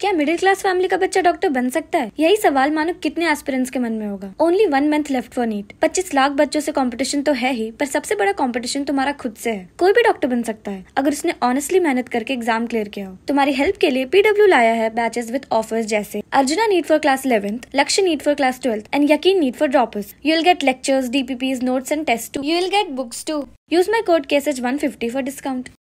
क्या middle class family का बच्चा डॉक्टर बन सकता है यही सवाल मानो कितने एस्पिरेंट्स के मन में होगा only one month left for NEET पच्चीस लाख बच्चों से कॉम्पिटिशन तो है ही पर सबसे बड़ा कॉम्पिटिशन तुम्हारा खुद से है कोई भी डॉक्टर बन सकता है अगर उसने ऑनेस्टली मेहनत करके एग्जाम क्लियर किया हो तुम्हारी हेल्प के लिए पीडब्ल्यू लाया है बैचेस विद ऑफर्स जैसे Arjuna NEET for class eleventh Lakshya NEET for class twelfth and Yakeen NEET for droppers you will get lectures DPPs notes and test to you will get books to use my code cases one fifty for discount